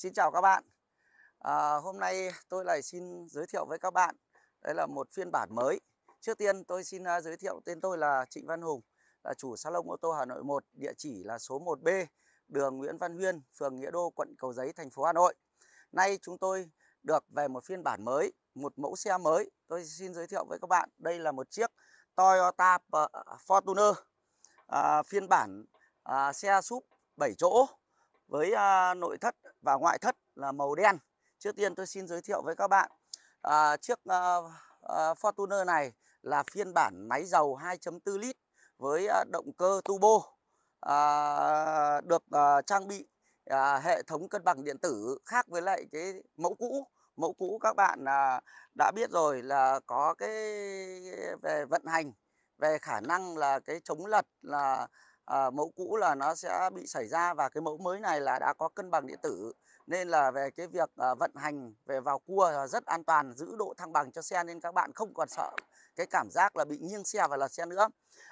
Xin chào các bạn à, Hôm nay tôi lại xin giới thiệu với các bạn Đây là một phiên bản mới Trước tiên tôi xin à, giới thiệu tên tôi là Trịnh Văn Hùng Là chủ salon ô tô Hà Nội 1 Địa chỉ là số 1B Đường Nguyễn Văn Huyên, phường Nghĩa Đô, quận Cầu Giấy, thành phố Hà Nội Nay chúng tôi được về một phiên bản mới Một mẫu xe mới Tôi xin giới thiệu với các bạn Đây là một chiếc Toyota Fortuner à, Phiên bản à, xe súp 7 chỗ với à, nội thất và ngoại thất là màu đen trước tiên tôi xin giới thiệu với các bạn à, chiếc à, à, Fortuner này là phiên bản máy dầu 2.4 lít với à, động cơ turbo à, được à, trang bị à, hệ thống cân bằng điện tử khác với lại cái mẫu cũ mẫu cũ các bạn à, đã biết rồi là có cái về vận hành về khả năng là cái chống lật là à, mẫu cũ là nó sẽ bị xảy ra và cái mẫu mới này là đã có cân bằng điện tử nên là về cái việc à, vận hành về vào cua là rất an toàn giữ độ thăng bằng cho xe nên các bạn không còn sợ cái cảm giác là bị nghiêng xe và lật xe nữa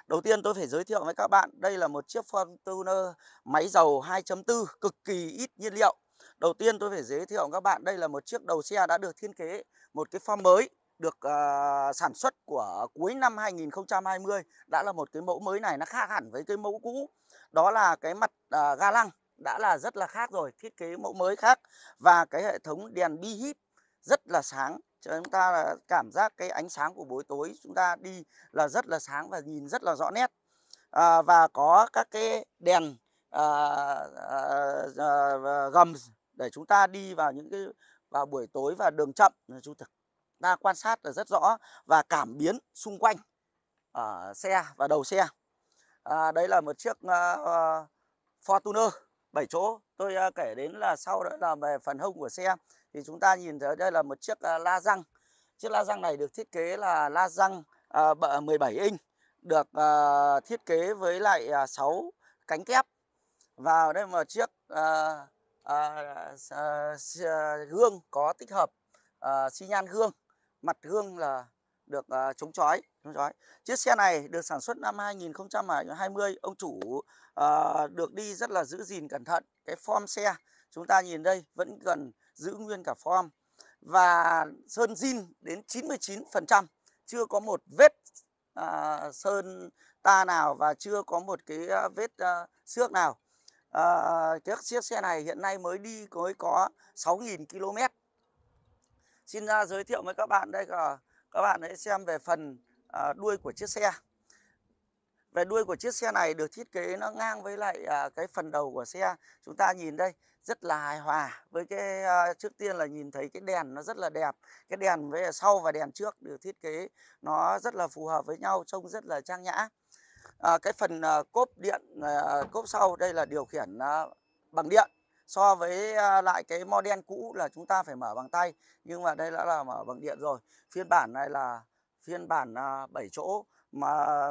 đầu tiên tôi phải giới thiệu với các bạn đây là một chiếc Fortuner máy dầu 2.4 cực kỳ ít nhiên liệu đầu tiên tôi phải giới thiệu với các bạn đây là một chiếc đầu xe đã được thiết kế một cái form mới được uh, sản xuất của cuối năm 2020 đã là một cái mẫu mới này nó khác hẳn với cái mẫu cũ đó là cái mặt uh, ga lăng đã là rất là khác rồi thiết kế mẫu mới khác và cái hệ thống đèn bi híp rất là sáng cho chúng ta cảm giác cái ánh sáng của buổi tối chúng ta đi là rất là sáng và nhìn rất là rõ nét à, và có các cái đèn à, à, à, gầm để chúng ta đi vào những cái vào buổi tối và đường chậm chúng ta ta quan sát là rất rõ và cảm biến xung quanh ở ờ, xe và đầu xe à, đấy là một chiếc uh, Fortuner 7 chỗ tôi uh, kể đến là sau đó là về phần hông của xe thì chúng ta nhìn thấy đây là một chiếc uh, la răng chiếc la răng này được thiết kế là la răng uh, 17 inch được uh, thiết kế với lại uh, 6 cánh kép vào đây một chiếc uh, uh, uh, gương có tích hợp uh, xi nhan gương mặt gương là được uh, ờ, chống chói, chống chói. Chiếc xe này được sản xuất năm 2020, ông chủ uh, được đi rất là giữ gìn cẩn thận. Cái form xe chúng ta nhìn đây vẫn gần giữ nguyên cả form và sơn zin đến 99%, chưa có một vết uh, sơn ta nào và chưa có một cái vết uh, xước nào. Uh, chiếc xe này hiện nay mới đi mới có 6.000 km xin ra à, giới thiệu với các bạn đây là các bạn hãy xem về phần à, đuôi của chiếc xe về đuôi của chiếc xe này được thiết kế nó ngang với lại à, cái phần đầu của xe chúng ta nhìn đây rất là hài hòa với cái trước tiên là nhìn thấy cái đèn nó rất là đẹp cái đèn với sau và đèn trước được thiết kế nó rất là phù hợp với nhau trông rất là trang nhã cái phần cốp điện cốp sau đây là điều khiển bằng điện so với lại cái model cũ là chúng ta phải mở bằng tay nhưng mà đây đã là mở bằng điện rồi phiên bản này là phiên bản 7 à, chỗ mà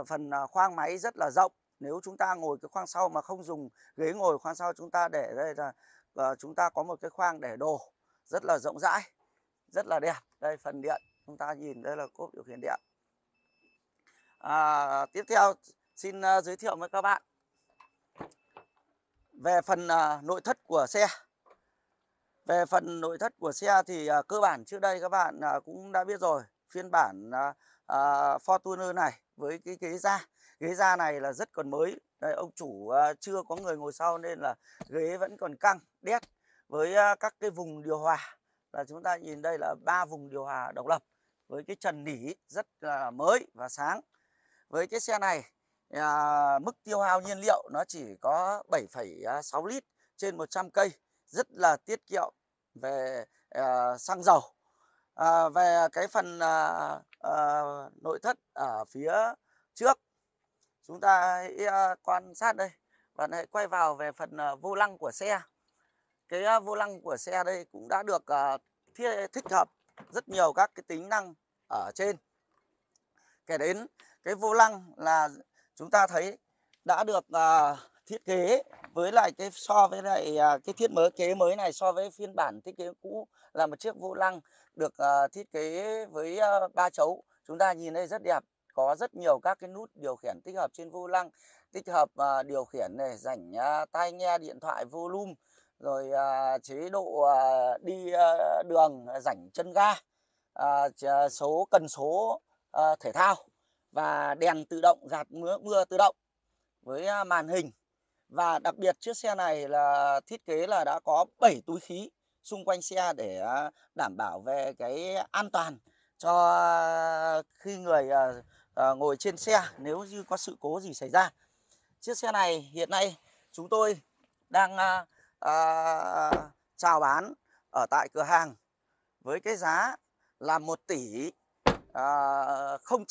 phần à, khoang máy rất là rộng nếu chúng ta ngồi cái khoang sau mà không dùng ghế ngồi khoang sau chúng ta để đây là à, chúng ta có một cái khoang để đồ rất là rộng rãi rất là đẹp đây phần điện chúng ta nhìn đây là cốp điều khiển điện à, tiếp theo xin giới thiệu với các bạn về phần à, nội thất của xe Về phần nội thất của xe thì à, cơ bản trước đây các bạn à, cũng đã biết rồi Phiên bản à, à, Fortuner này với cái ghế da Ghế da này là rất còn mới Đây, Ông chủ à, chưa có người ngồi sau nên là ghế vẫn còn căng, đét Với à, các cái vùng điều hòa là chúng ta nhìn đây là ba vùng điều hòa độc lập với cái trần nỉ rất là mới và sáng với cái xe này à, mức tiêu hao nhiên liệu nó chỉ có 7,6 à, lít trên 100 cây rất là tiết kiệm về à, xăng dầu à, về cái phần à, à, nội thất ở phía trước chúng ta hãy à, quan sát đây bạn hãy quay vào về phần à, vô lăng của xe cái à, vô lăng của xe đây cũng đã được à, thiết, thích hợp rất nhiều các cái tính năng ở trên kể đến cái vô lăng là chúng ta thấy đã được à, thiết kế với lại cái so với lại à, cái thiết mới kế mới này so với phiên bản thiết kế cũ là một chiếc vô lăng được à, thiết kế với à, ba chấu chúng ta nhìn đây rất đẹp có rất nhiều các cái nút điều khiển tích hợp trên vô lăng tích hợp à, điều khiển này rảnh à, tai nghe điện thoại volume rồi à, chế độ à, đi à, đường rảnh chân ga à, số cần số à, thể thao và đèn tự động gạt mưa mưa tự động với à, màn hình và đặc biệt chiếc xe này là thiết kế là đã có 7 túi khí xung quanh xe để à, đảm bảo về cái an toàn cho à, khi người ngồi trên xe nếu như có sự cố gì xảy ra. Chiếc xe này hiện nay chúng tôi đang à, chào bán ở tại cửa hàng với cái giá là 1 tỷ à, 000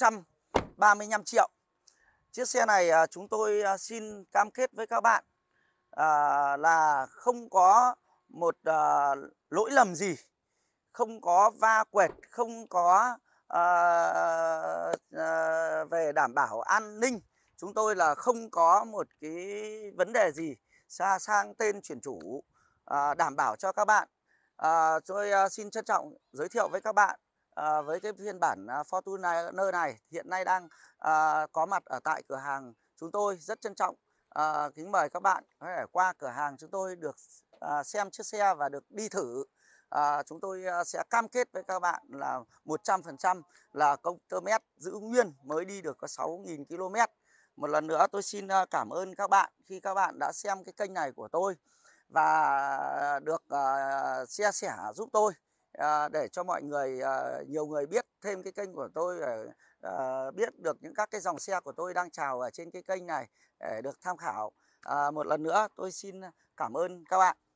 35 triệu Chiếc xe này à, chúng tôi à, xin cam kết với các bạn à, là không có một lỗi lầm gì Không có va quẹt, không có về đảm bảo an ninh Chúng tôi là không có một cái vấn đề gì xa sang tên chuyển chủ đảm bảo cho các bạn À, tôi xin trân trọng giới thiệu với các bạn Ờ, với cái phiên bản à, Fortuner này hiện nay đang à, có mặt ở tại cửa hàng chúng tôi rất trân trọng à, kính mời các bạn có thể qua cửa hàng chúng tôi được à, xem chiếc xe và được đi thử à, chúng tôi à, sẽ cam kết với các bạn là 100% là công tơ mét giữ nguyên mới đi được có 6.000 km một lần nữa tôi xin à, cảm ơn các bạn khi các bạn đã xem cái kênh này của tôi và được uh, chia sẻ giúp tôi Ờ, để cho mọi người ờ, nhiều người biết thêm cái kênh của tôi để ờ, biết được những các cái dòng xe của tôi đang chào ở trên cái kênh này để được tham khảo một lần nữa tôi xin cảm ơn các bạn